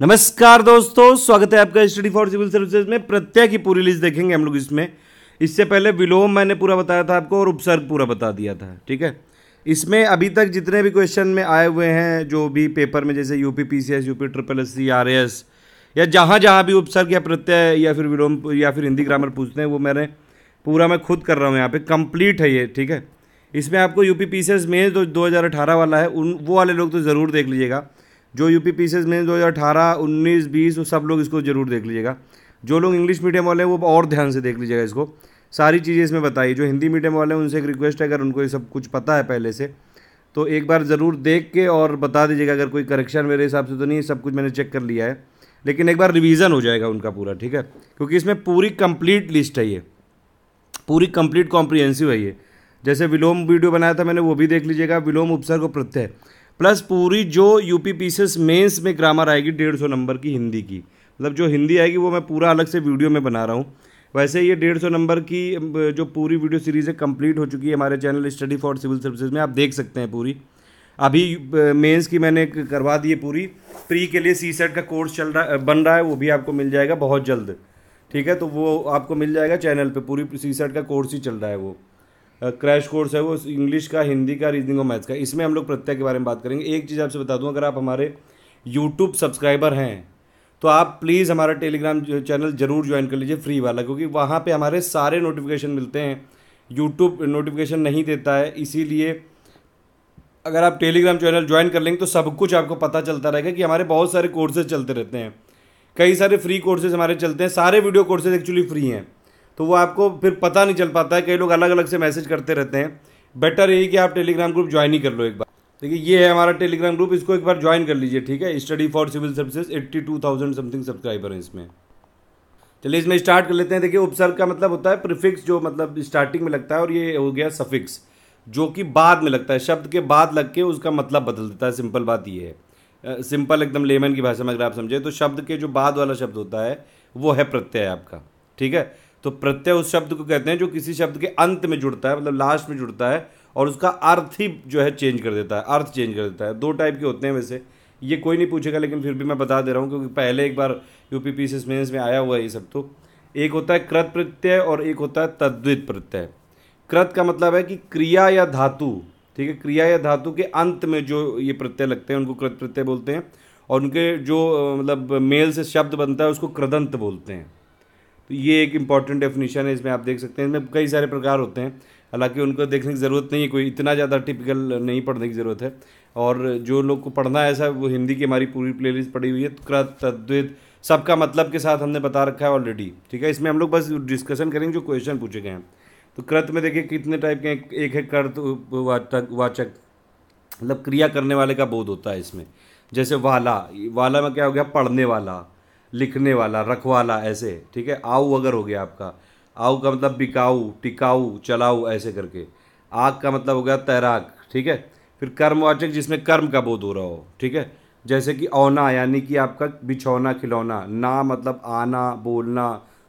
नमस्कार दोस्तों स्वागत है आपका स्टडी फॉर सिविल सर्विसेज में प्रत्यय की पूरी लिस्ट देखेंगे हम लोग इसमें इससे पहले विलोम मैंने पूरा बताया था आपको और उपसर्ग पूरा बता दिया था ठीक है इसमें अभी तक जितने भी क्वेश्चन में आए हुए हैं जो भी पेपर में जैसे UP P C S UP triple S C R S या जहाँ जहाँ भी उपसर्ग या प्रत्यय या फिर विलोम या फिर हिंदी ग्रामर पूछते हैं वो मैंने पूरा मैं खुद कर रहा हूँ यहाँ पे कंप्लीट है ये ठीक है इसमें आपको यूपी पी सी एस में जो दो हज़ार अठारह वाला है उन वो वाले लोग तो ज़रूर देख लीजिएगा जो यू पी एस में दो हज़ार अठारह उन्नीस बीस वो सब लोग इसको ज़रूर देख लीजिएगा जो लोग इंग्लिश मीडियम वाले हैं वो और ध्यान से देख लीजिएगा इसको सारी चीज़ें इसमें बताइए जो हिंदी मीडियम वाले हैं उनसे एक रिक्वेस्ट है अगर उनको ये सब कुछ पता है पहले से तो एक बार ज़रूर देख के और बता दीजिएगा अगर कोई करेक्शन मेरे हिसाब से तो नहीं सब कुछ मैंने चेक कर लिया है लेकिन एक बार रिवीजन हो जाएगा उनका पूरा ठीक है क्योंकि इसमें पूरी कंप्लीट लिस्ट है ये पूरी कंप्लीट कॉम्प्रिहेंसिव है ये जैसे विलोम वीडियो बनाया था मैंने वो भी देख लीजिएगा विलोम उपसर्ग प्रत्यय प्लस पूरी जो U P C S mains में ग्रामर आएगी डेढ़ सौ नंबर की हिंदी की मतलब जो हिंदी आएगी वो मैं पूरा अलग से वीडियो में बना रहा हूँ वैसे ये डेढ़ सौ नंबर की जो पूरी वीडियो सीरीज़ है कंप्लीट हो चुकी है हमारे channel study for civil services में आप देख सकते हैं पूरी अभी मेंस की मैंने करवा दी है पूरी प्री के लिए सी सेट का कोर्स चल रहा बन रहा है वो भी आपको मिल जाएगा बहुत जल्द ठीक है तो वो आपको मिल जाएगा चैनल पे पूरी सी सेट का कोर्स ही चल रहा है वो क्रैश कोर्स है वो इंग्लिश का हिंदी का रीजनिंग और मैथ्स का इसमें हम लोग प्रत्यय के बारे में बात करेंगे एक चीज़ आपसे बता दूँ अगर आप हमारे यूट्यूब सब्सक्राइबर हैं तो आप प्लीज़ हमारा टेलीग्राम चैनल ज़रूर ज्वाइन कर लीजिए फ्री वाला क्योंकि वहाँ पर हमारे सारे नोटिफिकेशन मिलते हैं यूट्यूब नोटिफिकेशन नहीं देता है इसीलिए अगर आप टेलीग्राम चैनल ज्वाइन कर लेंगे तो सब कुछ आपको पता चलता रहेगा कि हमारे बहुत सारे कोर्सेज चलते रहते हैं कई सारे फ्री कोर्सेज हमारे चलते हैं सारे वीडियो कोर्सेज एक्चुअली फ्री हैं तो वो आपको फिर पता नहीं चल पाता है कई लोग अलग अलग से मैसेज करते रहते हैं बेटर यही कि आप टेलीग्राम ग्रुप ज्वाइन ही कर लो एक बार देखिए ये है हमारा टेलीग्राम ग्रुप इसको एक बार ज्वाइन कर लीजिए ठीक है study for civil services eighty two thousand something subscriber हैं इसमें चलिए इसमें स्टार्ट कर लेते हैं देखिए उपसर्ग का मतलब होता है प्रिफिक्स जो मतलब स्टार्टिंग में लगता है और ये हो गया सफिक्स जो कि बाद में लगता है शब्द के बाद लग के उसका मतलब बदल देता है सिंपल बात ये है सिंपल एकदम लेमन की भाषा में अगर आप समझे तो शब्द के जो बाद वाला शब्द होता है वो है प्रत्यय आपका ठीक है तो प्रत्यय उस शब्द को कहते हैं जो किसी शब्द के अंत में जुड़ता है मतलब लास्ट में जुड़ता है और उसका अर्थ ही जो है चेंज कर देता है अर्थ चेंज कर देता है दो टाइप के होते हैं वैसे ये कोई नहीं पूछेगा लेकिन फिर भी मैं बता दे रहा हूँ क्योंकि पहले एक बार यू पी पी में आया हुआ है ये सब तो एक होता है कृत प्रत्यय और एक होता है तद्वित प्रत्यय कृत का मतलब है कि क्रिया या धातु ठीक है क्रिया या धातु के अंत में जो ये प्रत्यय लगते हैं उनको कृत प्रत्यय बोलते हैं और उनके जो मतलब मेल से शब्द बनता है उसको कृदंत बोलते हैं ये एक इम्पॉर्टेंट डेफिनेशन है इसमें आप देख सकते हैं इसमें कई सारे प्रकार होते हैं हालांकि उनको देखने की ज़रूरत नहीं है कोई इतना ज़्यादा टिपिकल नहीं पढ़ने की ज़रूरत है और जो लोग को पढ़ना है ऐसा वो हिंदी की हमारी पूरी प्लेलिस्ट पड़ी हुई है कृत तद्वित सबका मतलब के साथ हमने बता रखा है ऑलरेडी ठीक है इसमें हम लोग बस डिस्कशन करेंगे जो क्वेश्चन पूछे गए हैं तो कृत में देखिए कितने टाइप के एक है कर्त वाचक वाचक मतलब क्रिया करने वाले का बोध होता है इसमें जैसे वाला वाला में क्या हो गया पढ़ने वाला लिखने वाला रखवाला ऐसे ठीक है आऊ अगर हो गया आपका आऊ का मतलब बिकाऊ टिकाऊ चलाऊ ऐसे करके आग का मतलब हो गया तैराक ठीक है फिर कर्मवाचक जिसमें कर्म का बोध हो रहा हो ठीक है जैसे कि औना यानी कि आपका बिछौना खिलौना ना मतलब आना बोलना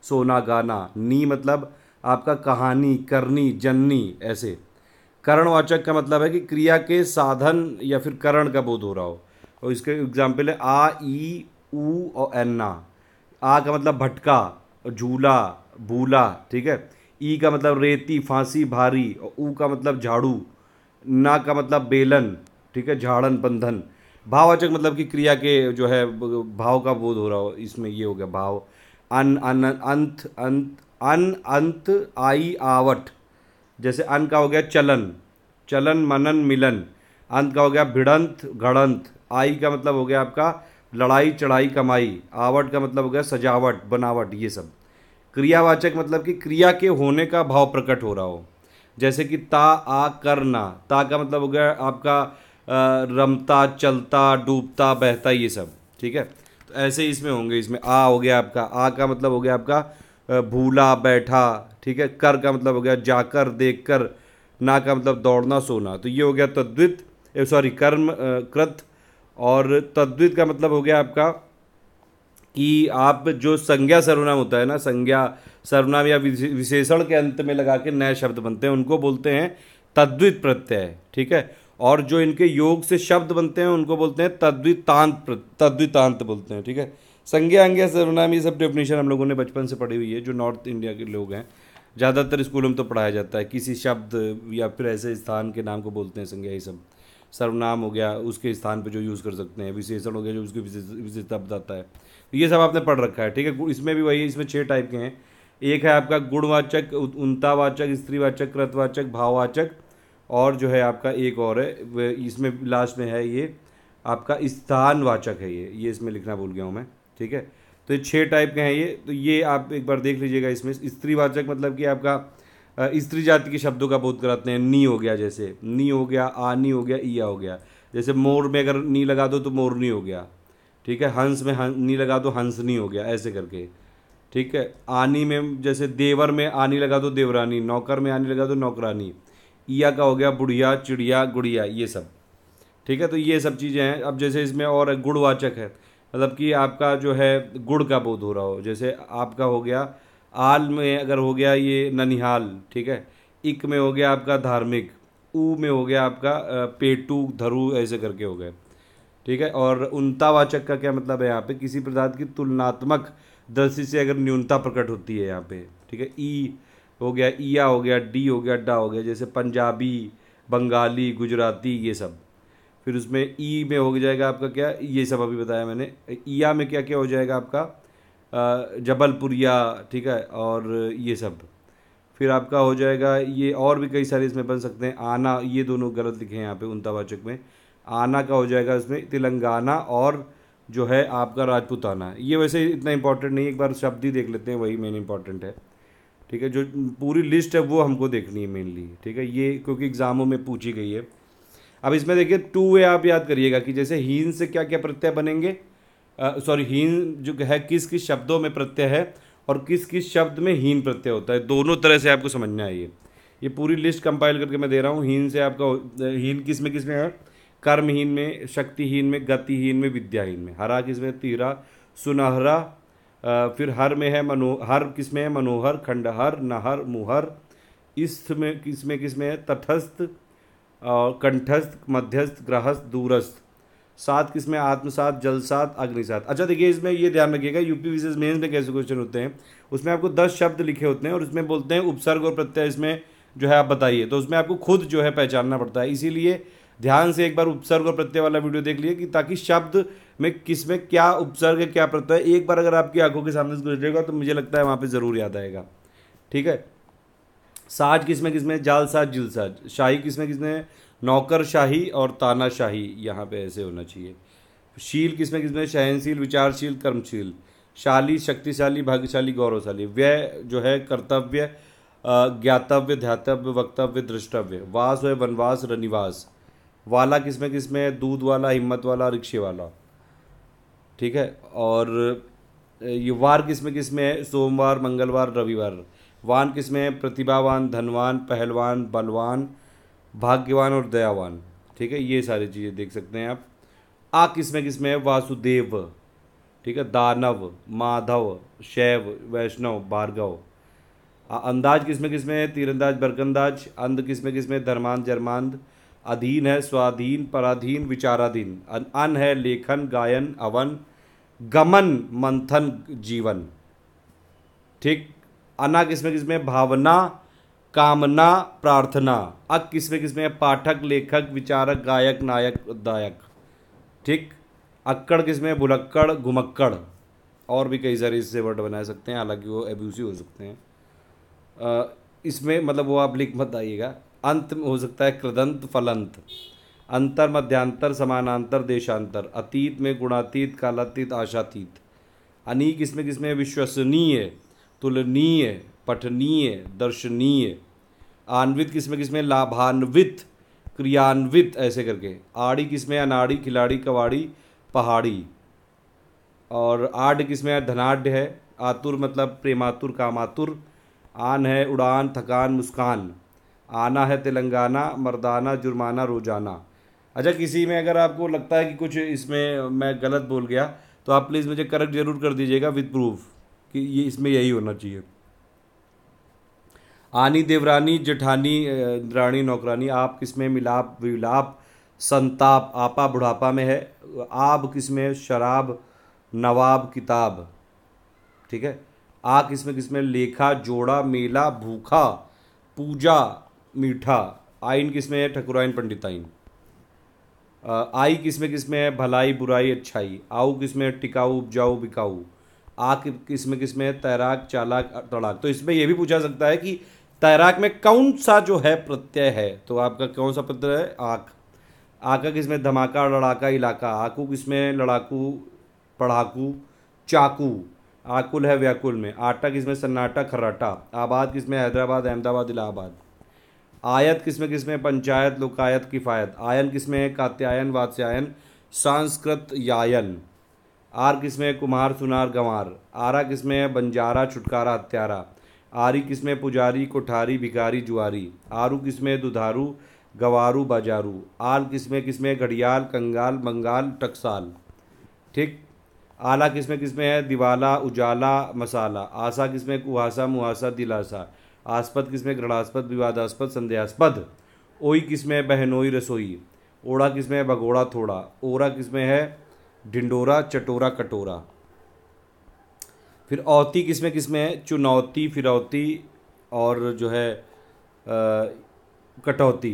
सोना गाना नी मतलब आपका कहानी करनी जननी ऐसे करणवाचक का मतलब है कि क्रिया के साधन या फिर करण का बोध हो रहा हो और इसके एग्जाम्पल है आ ई ऊ और एन्ना आ का मतलब भटका झूला भूला ठीक है ई का मतलब रेती फांसी भारी और ऊ का मतलब झाड़ू ना का मतलब बेलन ठीक है झाड़न बंधन भाववाचक मतलब कि क्रिया के जो है भाव का बोध हो रहा हो इसमें ये हो गया भाव अन अन अंत अंत अन अंत आई आवट जैसे अन का हो गया चलन चलन मनन मिलन अंत का हो गया भिड़ंत घड़ंत आई का मतलब हो गया आपका लड़ाई चढ़ाई कमाई आवट का मतलब हो गया सजावट बनावट ये सब क्रियावाचक मतलब कि क्रिया के होने का भाव प्रकट हो रहा हो जैसे कि ता आ करना ता का मतलब हो गया आपका रमता चलता डूबता बहता ये सब ठीक है तो ऐसे ही इसमें होंगे इसमें आ हो गया आपका आ का मतलब हो गया आपका भूला बैठा ठीक है कर का मतलब हो गया जाकर कर ना का मतलब दौड़ना सोना तो ये हो गया तद्वित सॉरी कर्म कृत और तद्वित का मतलब हो गया आपका कि आप जो संज्ञा सर्वनाम होता है ना संज्ञा सर्वनाम या विशेषण के अंत में लगा के नए शब्द बनते हैं उनको बोलते हैं तद्वित प्रत्यय ठीक है और जो इनके योग से शब्द बनते हैं उनको बोलते हैं तद्वितांत तद्वितांत बोलते हैं ठीक है संज्ञा अंज्ञा सर्वनाम ये सब डेफिनेशन हम लोगों ने बचपन से पढ़ी हुई है जो नॉर्थ इंडिया के लोग हैं ज़्यादातर स्कूलों में तो पढ़ाया जाता है किसी शब्द या फिर ऐसे स्थान के नाम को बोलते हैं संज्ञा ये सब सर्वनाम हो गया उसके स्थान पे जो यूज़ कर सकते हैं विशेषण हो गया जो उसकी विशेषता बताता है तो ये सब आपने पढ़ रखा है ठीक है इसमें भी वही इसमें छः टाइप के हैं एक है आपका गुणवाचक उन्तावाचक स्त्रीवाचक कृतवाचक भाववाचक और जो है आपका एक और है इसमें लास्ट में है ये आपका स्थानवाचक है ये ये इसमें लिखना भूल गया हूँ मैं ठीक है तो ये छः टाइप के हैं ये तो ये आप एक बार देख लीजिएगा इसमें स्त्रीवाचक मतलब कि आपका स्त्री जाति के शब्दों का बोध कराते हैं नी हो गया जैसे नी हो गया आनी हो गया ईया हो गया जैसे मोर में अगर नी लगा दो तो मोरनी हो गया ठीक है हंस में हं, नी लगा दो हंसनी हो गया ऐसे करके ठीक है आनी में जैसे देवर में आनी लगा दो देवरानी नौकर में आनी लगा दो नौकरानी ईया का हो गया बुढ़िया चिड़िया गुड़िया ये सब ठीक है तो ये सब चीज़ें हैं अब जैसे इसमें और गुड़वाचक है मतलब कि आपका जो है गुड़ का बोध हो रहा हो जैसे आपका हो गया आल में अगर हो गया ये ननिहाल ठीक है इक में हो गया आपका धार्मिक ऊ में हो गया आपका पेटू धरु ऐसे करके हो गए ठीक है और उनतावाचक का क्या मतलब है यहाँ पे किसी प्रदार्थ की तुलनात्मक दृष्टि से अगर न्यूनता प्रकट होती है यहाँ पे ठीक है ई हो गया ईया हो गया डी हो गया डा हो गया जैसे पंजाबी बंगाली गुजराती ये सब फिर उसमें ई में हो जाएगा आपका क्या ये सब अभी बताया मैंने ईया में क्या क्या हो जाएगा आपका जबलपुरिया ठीक है और ये सब फिर आपका हो जाएगा ये और भी कई सारे इसमें बन सकते हैं आना ये दोनों गलत लिखे हैं यहाँ पे उनतावाचक में आना का हो जाएगा इसमें तेलंगाना और जो है आपका राजपूताना ये वैसे इतना इंपॉर्टेंट नहीं एक बार शब्द ही देख लेते हैं वही मेन इंपॉर्टेंट है ठीक है जो पूरी लिस्ट है वो हमको देखनी है मेनली ठीक है ये क्योंकि एग्ज़ामों में पूछी गई है अब इसमें देखिए टू वे आप याद करिएगा कि जैसे हीन से क्या क्या प्रत्यय बनेंगे सॉरी हीन जो है किस किस शब्दों में प्रत्यय है और किस किस शब्द में हीन प्रत्यय होता है दोनों तरह से आपको समझना है ये ये पूरी लिस्ट कंपाइल करके मैं दे रहा हूँ हीन से आपका हीन किस में किस में है कर्महीन में शक्तिहीन में गतिहीन में विद्याहीन में हरा किस में तीरा सुनहरा फिर हर में है मनो हर किस में है मनोहर खंडहर नहर मुहर इस्थ में किस में किस में है तटस्थ और कंठस्थ मध्यस्थ ग्रहस्थ दूरस्थ सात किस्में आत्मसात सात अग्निसात अच्छा देखिए इसमें ये ध्यान रखिएगा यूपी विशेष मेन्स में कैसे क्वेश्चन होते हैं उसमें आपको दस शब्द लिखे होते हैं और उसमें बोलते हैं उपसर्ग और प्रत्यय इसमें जो है आप बताइए तो उसमें आपको खुद जो है पहचानना पड़ता है इसीलिए ध्यान से एक बार उपसर्ग और प्रत्यय वाला वीडियो देख लिए कि ताकि शब्द में किस में क्या उपसर्ग है क्या प्रत्यय एक बार अगर आपकी आंखों के सामने से गुजरेगा तो मुझे लगता है वहाँ पर ज़रूर याद आएगा ठीक है साज किसमें किसमें जालसाज जिलसाज शाही किसमें किसमें नौकरशाही और तानाशाही यहाँ पे ऐसे होना चाहिए शील किसमें किसमें सहनशील विचारशील कर्मशील शाली शक्तिशाली भाग्यशाली गौरवशाली व्यय जो है कर्तव्य ज्ञातव्य ध्यातव्य वक्तव्य दृष्टव्य वास है वनवास रनिवास वाला किसमें किसमें है दूध वाला हिम्मत वाला रिक्शे वाला ठीक है और ये वार किसमें किसमें है सोमवार मंगलवार रविवार वान किसमें है प्रतिभावान धनवान पहलवान बलवान भाग्यवान और दयावान ठीक है ये सारी चीज़ें देख सकते हैं आप आ किस में किस में है वासुदेव ठीक है दानव माधव शैव वैष्णव भार्गव अंदाज किस में किस में है तीरंदाज बरकंदाज अंध किस में किस में धर्मांध जर्मांध अधीन है स्वाधीन पराधीन विचाराधीन अन है लेखन गायन अवन गमन मंथन जीवन ठीक अना किस में किस में भावना कामना प्रार्थना अब किसमें किसमें है पाठक लेखक विचारक गायक नायक दायक ठीक अक्कड़ किसमें भुलक्कड़ घुमक्कड़ और भी कई सारे इससे वर्ड बना सकते हैं हालांकि वो एब्यूसिव हो सकते हैं इसमें मतलब वो आप लिख मत आइएगा अंत हो सकता है कृदंत फलंत अंतर मध्यांतर समानांतर देशांतर अतीत में गुणातीत कालातीत आशातीत अनीक इसमें किसमें विश्वसनीय तुलनीय पठनीय दर्शनीय आन्वित किसमें किसमें लाभान्वित क्रियान्वित ऐसे करके आड़ी किसमें अनाड़ी खिलाड़ी कवाड़ी पहाड़ी और आढ़ किसमें धनाढ़ है आतुर मतलब प्रेमातुर कामातुर आन है उड़ान थकान मुस्कान आना है तेलंगाना मर्दाना जुर्माना रोजाना अच्छा किसी में अगर आपको लगता है कि कुछ इसमें मैं गलत बोल गया तो आप प्लीज़ मुझे करेक्ट ज़रूर कर दीजिएगा विद प्रूफ कि ये इसमें यही होना चाहिए आनी देवरानी जेठानी रानी नौकरानी आप किसमें मिलाप विलाप संताप आपा बुढ़ापा में है आप किस में शराब नवाब किताब ठीक है आ किसमें में लेखा जोड़ा मेला भूखा पूजा मीठा आइन किसमें है ठकुराइन पंडिताइन आई किसमें में है भलाई बुराई अच्छाई आऊ किसमें में टिकाऊ उपजाऊ बिकाऊ आ किसमें में है तैराक चालाक तड़ाक तो इसमें यह भी पूछा सकता है कि तैराक में कौन सा जो है प्रत्यय है तो आपका कौन सा प्रत्यय है आक आका किसमें धमाका लड़ाका इलाका आकू किसमें लड़ाकू पढ़ाकू चाकू आकुल है व्याकुल में आटा किसमें सन्नाटा खर्राटा आबाद किसमें हैदराबाद अहमदाबाद इलाहाबाद आयत किसमें किसमें पंचायत लुकायत किफ़ायत आयन किसमें है कात्यायन वात्स्यायन सांस्कृत यायन आर किसमें कुमार सुनार गंवार आरा किसमें है बंजारा छुटकारा हत्यारा आरी किस्में पुजारी कोठारी भिखारी जुआरी आरू किस्में दुधारू गवारू बाजारू आल किस्में किस्में घड़ियाल कंगाल बंगाल टकसाल ठीक आला किस्में किस्में है दिवाला उजाला मसाला आशा किस्में कुहासा मुहासा दिलासा आस्पद किस्में घृणास्पद विवादास्पद संध्यास्पद ओई किस्में बहनोई रसोई ओड़ा किस्में भगोड़ा थोड़ा ओरा किस्में है ढिंडोरा चटोरा कटोरा फिर औती किस में किस में है चुनौती फिरौती और जो है कटौती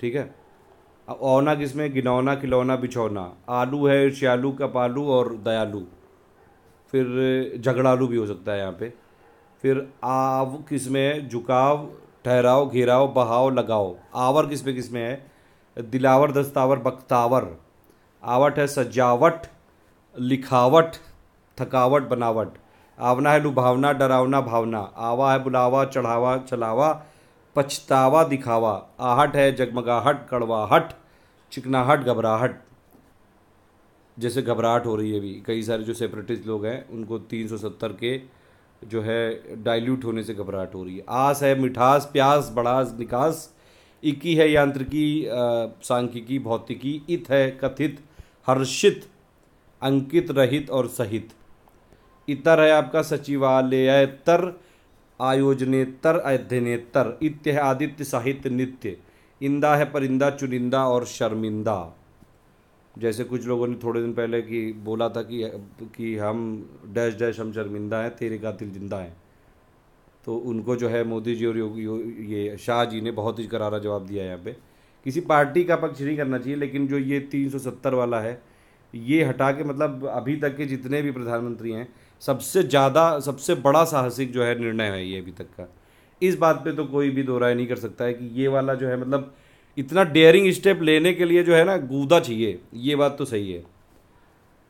ठीक है अब औना किस में गिनौना खिलौना बिछौना आलू है ईर्ष्यालू कपालू और दयालु फिर झगड़ालू भी हो सकता है यहाँ पे फिर आव किस में है झुकाव ठहराओ घेराओ बहाओ लगाओ आवर किस में किस में है दिलावर दस्तावर बख्तावर आवट है सजावट लिखावट थकावट बनावट आवना है लुभावना डरावना भावना आवा है बुलावा चढ़ावा चलावा पछतावा दिखावा आहट है जगमगाहट कड़वाहट चिकनाहट घबराहट जैसे घबराहट हो रही है अभी कई सारे जो सेपरेटिस्ट लोग हैं उनको 370 के जो है डाइल्यूट होने से घबराहट हो रही है आस है मिठास प्यास बड़ास निकास इक्की है यांत्रिकी सांख्यिकी भौतिकी इत है कथित हर्षित अंकित रहित और सहित इतर है आपका सचिवालय तर आयोजनेतर अध्ययनेतर इत्य है आदित्य साहित्य नित्य इंदा है परिंदा चुनिंदा और शर्मिंदा जैसे कुछ लोगों ने थोड़े दिन पहले कि बोला था कि कि हम डैश डैश हम शर्मिंदा हैं तेरे दिल जिंदा हैं तो उनको जो है मोदी जी और योगी यो, ये शाह जी ने बहुत ही करारा जवाब दिया है यहाँ पे किसी पार्टी का पक्ष नहीं करना चाहिए लेकिन जो ये 370 वाला है ये हटा के मतलब अभी तक के जितने भी प्रधानमंत्री हैं सबसे ज़्यादा सबसे बड़ा साहसिक जो है निर्णय है ये अभी तक का इस बात पे तो कोई भी दो राय नहीं कर सकता है कि ये वाला जो है मतलब इतना डेयरिंग स्टेप लेने के लिए जो है ना गूदा चाहिए ये बात तो सही है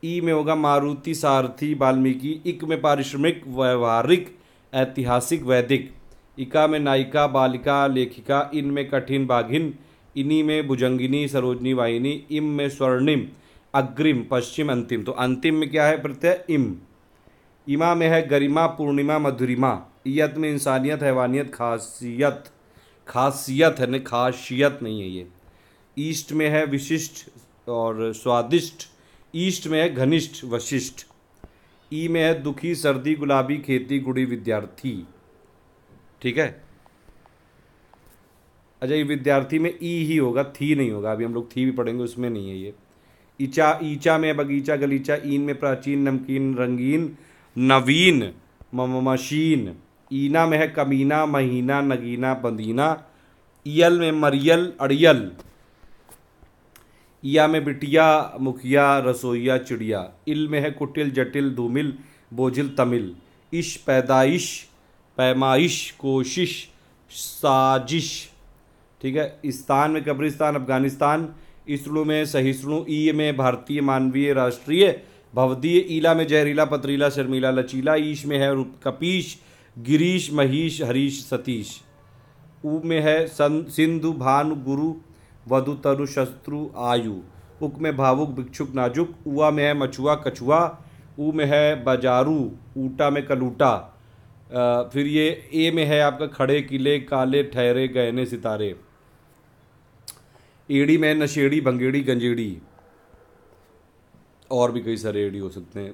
ई में होगा मारुति सारथी वाल्मीकि इक में पारिश्रमिक व्यवहारिक ऐतिहासिक वैदिक इका में नायिका बालिका लेखिका इन में कठिन बाघिन इन्हीं में भुजंगिनी सरोजनी वाहिनी इम में स्वर्णिम अग्रिम पश्चिम अंतिम तो अंतिम में क्या है प्रत्यय इम इमा में है गरिमा पूर्णिमा मधुरिमा यत में इंसानियत हैवानियत खासियत खासियत है नहीं खासियत नहीं है ये ईस्ट में है विशिष्ट और स्वादिष्ट ईस्ट में है घनिष्ठ वशिष्ठ ई में है दुखी सर्दी गुलाबी खेती गुड़ी विद्यार्थी ठीक है अच्छा ये विद्यार्थी में ई ही होगा थी नहीं होगा अभी हम लोग थी भी पढ़ेंगे उसमें नहीं है ये ईचा ईचा में बगीचा गलीचा ईन में प्राचीन नमकीन रंगीन नवीन मशीन ईना में है कमीना महीना नगीना बंदीना ईयल में मरियल अड़ियल ईया में बिटिया मुखिया रसोईया चिड़िया इल में है कुटिल जटिल धूमिल बोझिल तमिल इश पैदाइश पैमाइश कोशिश साजिश ठीक है स्थान में कब्रिस्तान अफगानिस्तान इसरो में सहिष्णु ई में भारतीय मानवीय राष्ट्रीय भवदीय ईला में जहरीला पथरीला शर्मीला लचीला ईश में है कपीश गिरीश महीश हरीश सतीश ऊ में है सन सिंधु भानु गुरु वधु तरु शत्रु आयु उक में भावुक भिक्षुक नाजुक उआ में है मछुआ कछुआ ऊ में है बजारू ऊटा में कलूटा फिर ये ए में है आपका खड़े किले काले ठहरे गहने सितारे एड़ी में नशेड़ी भंगेड़ी गंजेड़ी और भी कई सारे एडी हो सकते हैं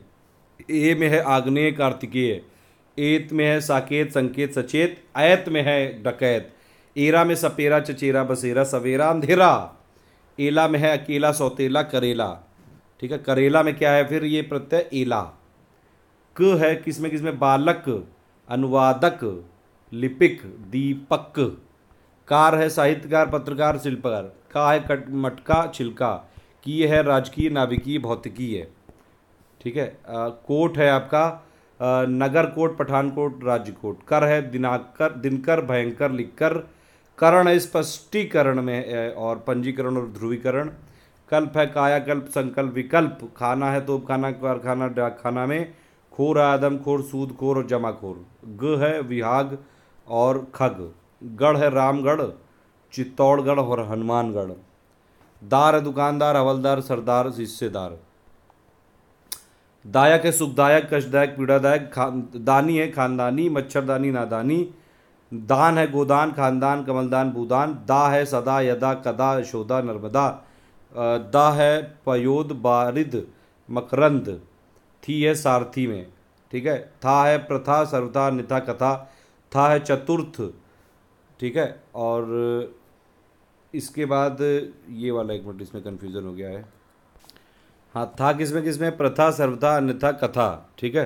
ए में है आग्नेय कार्तिकेय एत में है साकेत संकेत सचेत आयत में है डकैत एरा में सपेरा चचेरा बसेरा सवेरा अंधेरा एला में है अकेला सौतेला करेला ठीक है करेला में क्या है फिर ये प्रत्यय एला क है किसमें किसमें बालक अनुवादक लिपिक दीपक कार है साहित्यकार पत्रकार शिल्पकार का है कट मटका छिलका की है राजकीय नाभिकीय भौतिकीय ठीक है कोट है आपका आ, नगर कोट पठानकोट राज्य कोट कर है दिनाकर दिनकर भयंकर लिखकर करण स्पष्टीकरण में है और पंजीकरण और ध्रुवीकरण कल्प है कायाकल्प संकल्प विकल्प खाना है तो खाना कारखाना डाकखाना में खोर आदम खोर सूद खोर और जमाखोर ग है विहाग और खग गढ़ है रामगढ़ चित्तौड़गढ़ और हनुमानगढ़ दार दुकानदार हवलदार सरदार हिस्सेदार दायक है सुखदायक कष्टदायक पीड़ादायक खान दानी है खानदानी मच्छरदानी नादानी दान है गोदान खानदान कमलदान भूदान दा है सदा यदा कदा शोदा नर्मदा दा है पयोद बारिद मकरंद थी है सारथी में ठीक है था है प्रथा सर्वथा निथा कथा था है चतुर्थ ठीक है और इसके बाद ये वाला एक मिनट इसमें कन्फ्यूज़न हो गया है हाँ था किसमें किसमें प्रथा सर्वथा अन्यथा कथा ठीक है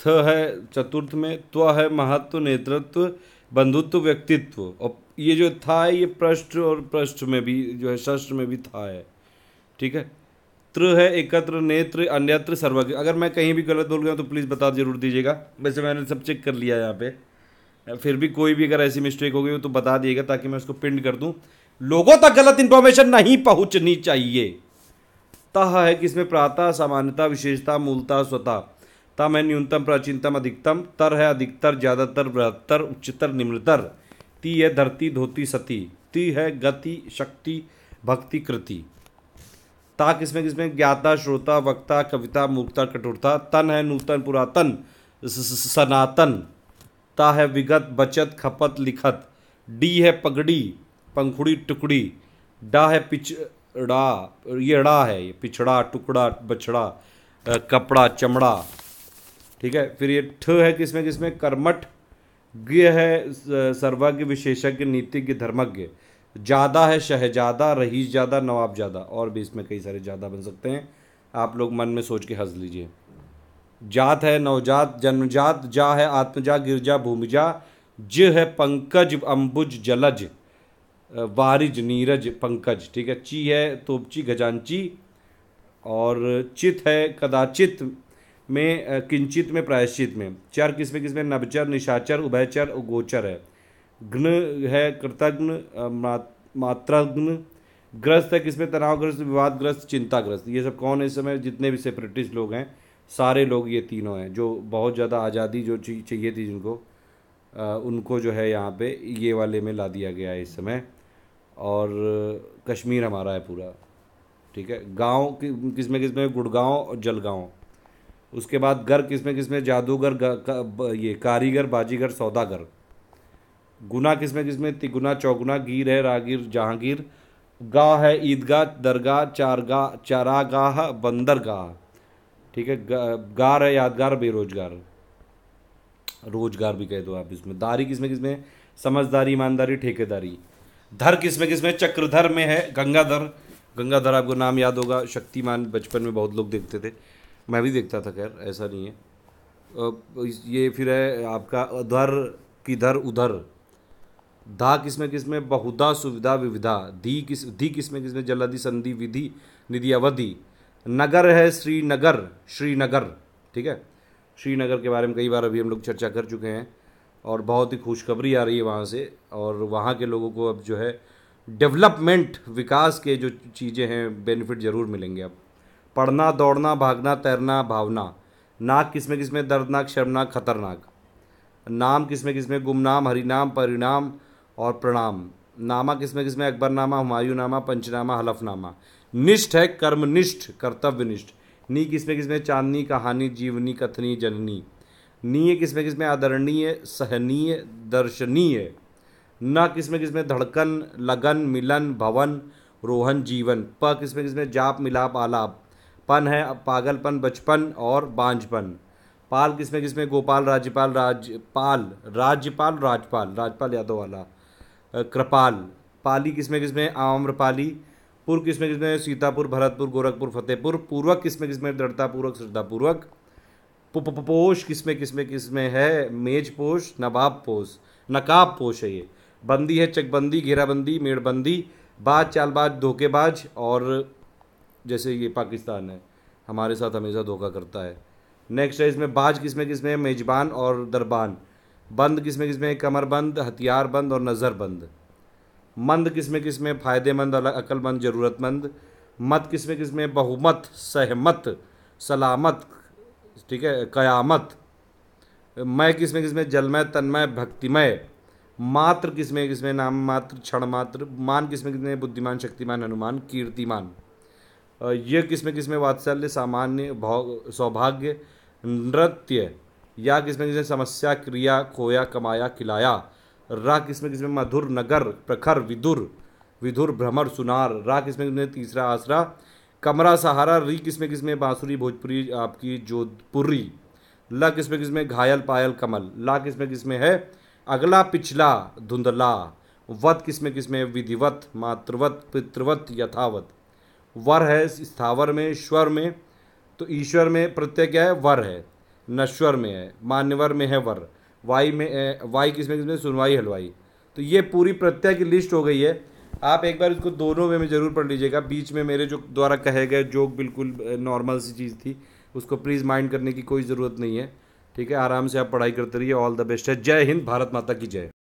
थ है चतुर्थ में त्व है महत्व नेतृत्व बंधुत्व व्यक्तित्व और ये जो था है ये पृष्ठ और पृष्ठ में भी जो है शस्त्र में भी था है ठीक है त्र है एकत्र नेत्र अन्यत्र सर्वज्ञ अगर मैं कहीं भी गलत बोल गया तो प्लीज़ बता जरूर दीजिएगा वैसे मैंने सब चेक कर लिया यहाँ पे फिर भी कोई भी अगर ऐसी मिस्टेक हो गई हो तो बता दिएगा ताकि मैं उसको पिंड कर दूँ लोगों तक गलत इन्फॉर्मेशन नहीं पहुंचनी चाहिए तह है कि इसमें प्रातः सामान्यता विशेषता मूलता स्वतः तम है न्यूनतम प्राचीनतम अधिकतम तर है अधिकतर ज़्यादातर बृहत्तर उच्चतर निम्नतर ती है धरती धोती सती ती है गति शक्ति भक्ति कृति ता किसमें किसमें ज्ञाता श्रोता वक्ता कविता मूर्खता कठोरता तन है नूतन पुरातन सनातन ता है विगत बचत खपत लिखत डी है पगड़ी पंखुड़ी टुकड़ी डा है पिछड़ा ये ड़ा है ये पिछड़ा टुकड़ा बछड़ा कपड़ा चमड़ा ठीक है फिर ये ठ है किसमें किसमें कर्मठ ज्ञ है सर्वज्ञ विशेषज्ञ नीतिज्ञ धर्मज्ञ ज़्यादा है शहजादा रहीस ज़्यादा नवाब ज़्यादा और भी इसमें कई सारे ज़्यादा बन सकते हैं आप लोग मन में सोच के हंस लीजिए जात है नवजात जन्मजात जा है आत्मजा गिरजा भूमिजा ज है पंकज अंबुज जलज वारिज नीरज पंकज ठीक है ची है तोपची गजांची और चित है कदाचित में किंचित में प्रायश्चित में चर किस में किस में नवचर निशाचर उभयचर और गोचर है घ्न है कृतघ्न मात्रघ्न ग्रस्त है किसमें तनावग्रस्त विवादग्रस्त चिंताग्रस्त ये सब कौन है इस समय जितने भी सेपरेटिस्ट लोग हैं सारे लोग ये तीनों हैं जो बहुत ज़्यादा आज़ादी जो चाहिए थी जिनको उनको जो है यहाँ पे ये वाले में ला दिया गया है इस समय और कश्मीर हमारा है पूरा ठीक है गांव कि, किस में किस में गुड़गांव और जलगांव उसके बाद घर किस में किस में जादूगर ये कारीगर बाजीगर सौदागर गुना किस में किस में तिगुना चौगुना गिर है रागीर जहांगीर गाह है ईदगाह दरगाह चारगाह चारागाह बंदरगाह ठीक है गार है यादगार बेरोजगार रोजगार भी कह दो आप इसमें दारी किसमें किसमें समझदारी ईमानदारी ठेकेदारी धर किस में किस में चक्रधर में है गंगाधर गंगाधर आपको नाम याद होगा शक्तिमान बचपन में बहुत लोग देखते थे मैं भी देखता था खैर ऐसा नहीं है ये फिर है आपका अधर किधर उधर धा किस में किस में बहुधा सुविधा विविधा धी किस धी किस में किस में जलाधि संधि विधि निधि अवधि नगर है श्रीनगर श्रीनगर ठीक है श्रीनगर के बारे में कई बार अभी हम लोग चर्चा कर चुके हैं और बहुत ही खुशखबरी आ रही है वहाँ से और वहाँ के लोगों को अब जो है डेवलपमेंट विकास के जो चीज़ें हैं बेनिफिट ज़रूर मिलेंगे अब पढ़ना दौड़ना भागना तैरना भावना नाक किसमें किसमें दर्दनाक शर्मनाक खतरनाक नाम किसमें किसमें गुमनाम हरिनाम परिणाम और प्रणाम नामा किसमें किसमें अकबरनामा नामा पंचनामा हलफनामा निष्ठ है कर्मनिष्ठ कर्तव्यनिष्ठ नी किसमें किसमें चांदनी कहानी जीवनी कथनी जननी नीय किस में किस में आदरणीय सहनीय दर्शनीय न किस में किस में धड़कन लगन मिलन भवन रोहन जीवन प किस में किस में जाप मिलाप आलाप पन है पागलपन बचपन और बांझपन पाल किस में किस में गोपाल राज्यपाल राजपाल राज्यपाल राजपाल राजपाल यादव वाला कृपाल पाली किस में किस में आम्रपाली पूर्व किस में किस में सीतापुर भरतपुर गोरखपुर फतेहपुर पूर्वक किस में किस में दृढ़तापूर्वक श्रद्धापूर्वक पोश किसमें किसमें किसमें है मेज पोश नवाब पोश नकाब पोश है ये बंदी है चकबंदी घेराबंदी मेड़बंदी बाज चालबाज धोखेबाज और जैसे ये पाकिस्तान है हमारे साथ हमेशा धोखा करता है नेक्स्ट है इसमें बाज किसमें किसमें है मेजबान और दरबान बंद किसमें किसमें कमरबंद हथियार बंद और नज़रबंद मंद किसमें किसमें फ़ायदेमंद अकलमंद ज़रूरतमंद मत किसमें किसमें बहुमत सहमत सलामत ठीक है कयामत मय किसमें किसमें जलमय तन्मय भक्तिमय मात्र किसमें किसमें नाम मात्र क्षण मात्र मान किसमें किसमें बुद्धिमान शक्तिमान हनुमान कीर्तिमान यह किसमें किसमें वात्सल्य सामान्य भाव सौभाग्य नृत्य या किसमें किसमें समस्या क्रिया खोया कमाया खिलाया रा किसमें किसमें मधुर नगर प्रखर विदुर विधुर भ्रमर सुनार रा किसमें किसमें तीसरा आसरा कमरा सहारा री किस्में किस्में बाँसुरी भोजपुरी आपकी जोधपुरी ल किस्में किस्में घायल पायल कमल ला किस्में किस्में है अगला पिछला धुंधला वत किस्में किस्में विधिवत मातृवत पितृवत यथावत वर है स्थावर में स्वर में तो ईश्वर में प्रत्यय क्या है वर है नश्वर में है मान्यवर में है वर वाई में वाई किस्में किस्में सुनवाई हलवाई तो ये पूरी प्रत्यय की लिस्ट हो गई है आप एक बार इसको दोनों वे में ज़रूर पढ़ लीजिएगा बीच में मेरे जो द्वारा कहे गए जोक बिल्कुल नॉर्मल सी चीज़ थी उसको प्लीज़ माइंड करने की कोई ज़रूरत नहीं है ठीक है आराम से आप पढ़ाई करते रहिए ऑल द बेस्ट है जय हिंद भारत माता की जय